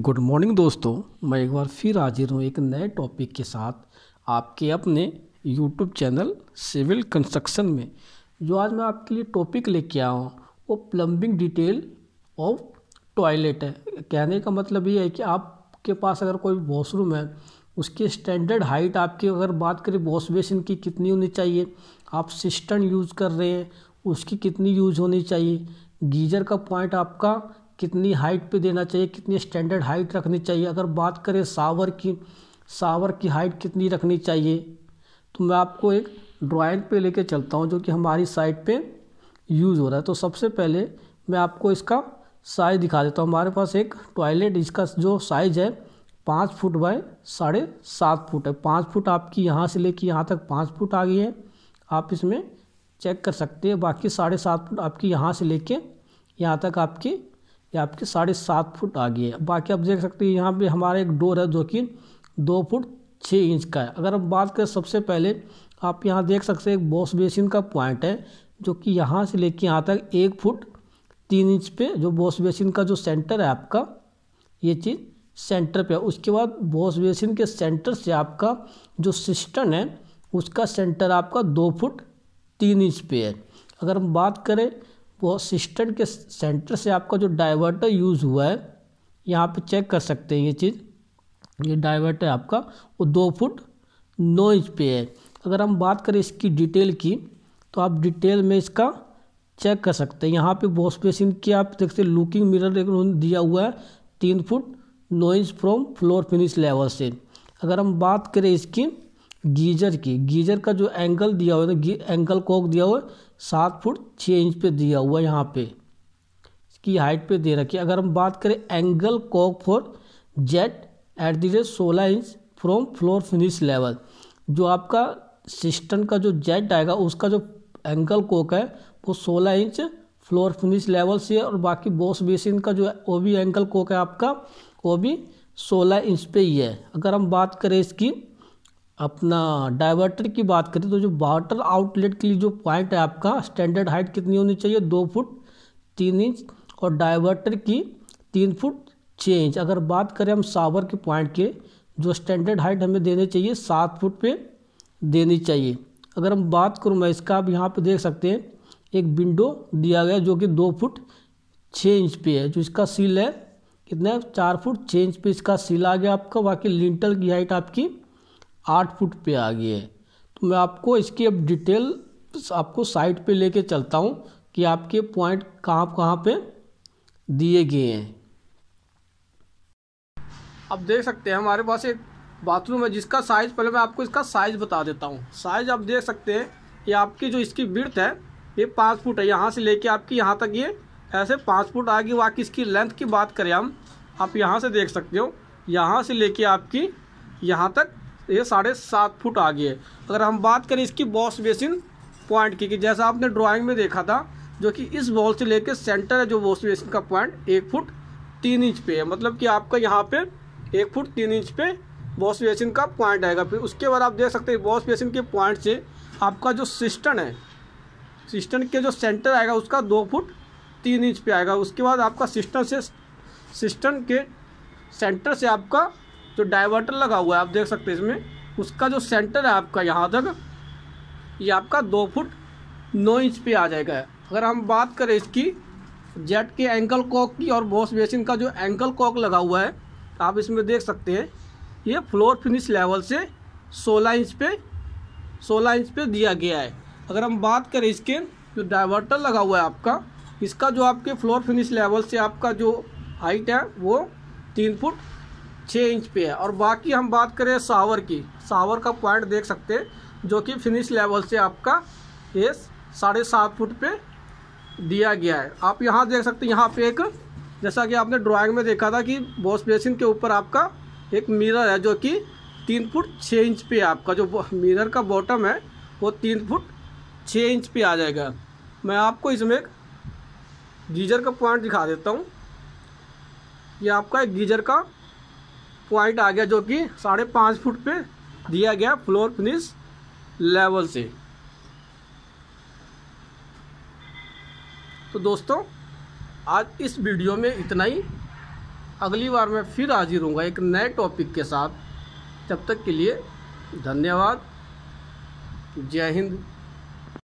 good morning दोस्तों मैं एक बार फिर हाजिर हूँ एक नए टॉपिक के साथ आपके अपने यूट्यूब चैनल सिविल कंस्ट्रक्शन में जो आज मैं आपके लिए टॉपिक लेके आया हूँ वो प्लम्बिंग डिटेल ऑफ टॉयलेट है कहने का मतलब ये है कि आपके पास अगर कोई वॉशरूम है उसकी स्टैंडर्ड हाइट आपकी अगर बात करें वॉश बेसिन की कितनी होनी चाहिए आप सिस्टम यूज़ कर रहे हैं उसकी कितनी यूज होनी चाहिए गीजर का पॉइंट आपका कितनी हाइट पे देना चाहिए कितनी स्टैंडर्ड हाइट रखनी चाहिए अगर बात करें सावर की सावर की हाइट कितनी रखनी चाहिए तो मैं आपको एक ड्राइंग पे लेके चलता हूँ जो कि हमारी साइट पे यूज़ हो रहा है तो सबसे पहले मैं आपको इसका साइज़ दिखा देता हूँ हमारे पास एक टॉयलेट इसका जो साइज़ है पाँच फुट बाय साढ़े सात फुट है पाँच फुट आपकी यहाँ से लेके यहाँ तक पाँच फुट आ गई है आप इसमें चेक कर सकते हैं बाकी साढ़े सात फुट आपकी यहाँ से लेके यहाँ तक आपकी ये आपकी साढ़े सात फुट आ गई है बाकी आप देख सकते हैं यहाँ पे हमारा एक डोर है जो कि दो फुट छः इंच का है अगर हम बात करें सबसे पहले आप यहाँ देख सकते हैं एक बॉस बेसिन का पॉइंट है जो कि यहाँ से लेके यहाँ तक एक फुट तीन इंच पे जो बॉस बेसिन का जो सेंटर है आपका ये चीज़ सेंटर पे उसके बाद बॉस बेसिन के सेंटर से आपका जो सिस्टन है उसका सेंटर आपका दो फुट तीन इंच पे है अगर हम बात करें वो सिस्टम के सेंटर से आपका जो डाइवर्टर यूज़ हुआ है यहाँ पे चेक कर सकते हैं ये चीज़ ये डाइवर्टर आपका वो दो फुट नौ इंच पे है अगर हम बात करें इसकी डिटेल की तो आप डिटेल में इसका चेक कर सकते हैं यहाँ पे बॉस बेसिन की आप देख सकते लुकिंग मिरर एक दिया हुआ है तीन फुट नौ inch from floor finish level से अगर हम बात करें इसकी गीजर की गीजर का जो एंगल दिया हुआ है एंगल कोक दिया हुआ है सात फुट छः इंच पे दिया हुआ यहाँ पे इसकी हाइट पे दे रखी है अगर हम बात करें angle cock for jet at the rate सोलह inch from floor finish level जो आपका सिस्टम का जो जेट आएगा उसका जो एंगल कोक है वो सोलह इंच फ्लोर फिनिश लेवल से और बाकी बॉस बेसिन का जो है वो भी एंगल कोक है आपका वो भी सोलह इंच पे ही है अगर हम बात करें इसकी अपना डाइवर्टर की बात करें तो जो वाटर आउटलेट के लिए जो पॉइंट है आपका स्टैंडर्ड हाइट कितनी होनी चाहिए दो फुट तीन इंच और डाइवर्टर की तीन फुट छः इंच अगर बात करें हम सावर के पॉइंट के जो स्टैंडर्ड हाइट हमें देने चाहिए सात फुट पे देनी चाहिए अगर हम बात करूँ मैं इसका आप यहाँ पर देख सकते हैं एक विंडो दिया गया जो कि दो फुट छः इंच पे है जो इसका सील है कितना है चार फुट छः इंच पे इसका सील आ गया आपका बाकी लिंटल की हाइट आपकी आठ फुट पे आ गई है तो मैं आपको इसकी अब डिटेल आपको साइट पे लेके चलता हूँ कि आपके पॉइंट कहाँ कहाँ पे दिए गए हैं आप देख सकते हैं हमारे पास एक बाथरूम है जिसका साइज़ पहले मैं आपको इसका साइज़ बता देता हूँ साइज़ आप देख सकते हैं कि आपकी जो इसकी बिर्थ है ये पाँच फुट है यहाँ से लेके आपकी यहाँ तक ये ऐसे पाँच फुट आएगी बाकी इसकी लेंथ की बात करें हम आप यहाँ से देख सकते हो यहाँ से लेके आपकी यहाँ तक ये साढ़े सात फुट आगे है अगर हम बात करें इसकी बॉस बेसिन पॉइंट की कि जैसा आपने ड्राइंग में देखा था जो कि इस बॉल से लेकर सेंटर है जो बॉस बेसिन का पॉइंट एक फुट तीन इंच पे है मतलब कि आपका यहाँ पे एक फुट तीन इंच पे बॉस बेसिन का पॉइंट आएगा फिर उसके बाद आप देख सकते हैं बॉस बेसिन के पॉइंट से आपका जो सिस्टन है सिस्टन के जो सेंटर आएगा उसका दो फुट तीन इंच पे आएगा उसके बाद आपका सिस्टन से सिस्टन के सेंटर से आपका जो डाइवर्टर लगा हुआ है आप देख सकते हैं इसमें उसका जो सेंटर है आपका यहाँ तक ये आपका दो फुट नौ इंच पे आ जाएगा अगर हम बात करें इसकी जेट के एंकल कॉक की और बॉस बेसिन का जो एंकल कॉक लगा हुआ है आप इसमें देख सकते हैं ये फ्लोर फिनिश लेवल से 16 इंच पे 16 इंच पे दिया गया है अगर हम बात करें इसके जो डाइवर्टर लगा हुआ है आपका इसका जो आपके फ्लोर फिनिश लेवल से आपका जो हाइट है वो तीन फुट छः इंच पे है और बाकी हम बात करें सावर की सावर का पॉइंट देख सकते हैं जो कि फिनिश लेवल से आपका ये साढ़े सात फुट पे दिया गया है आप यहाँ देख सकते हैं यहाँ पे एक जैसा कि आपने ड्राइंग में देखा था कि वॉश बेसिन के ऊपर आपका एक मिरर है जो कि तीन फुट छः इंच पे आपका जो मिरर का बॉटम है वो तीन फुट छः इंच पे आ जाएगा मैं आपको इसमें एक गीजर का पॉइंट दिखा देता हूँ ये आपका एक गीजर का पॉइंट आ गया जो कि साढ़े पाँच फुट पे दिया गया फ्लोर फिनिश लेवल से तो दोस्तों आज इस वीडियो में इतना ही अगली बार मैं फिर हाजिर हूँगा एक नए टॉपिक के साथ तब तक के लिए धन्यवाद जय हिंद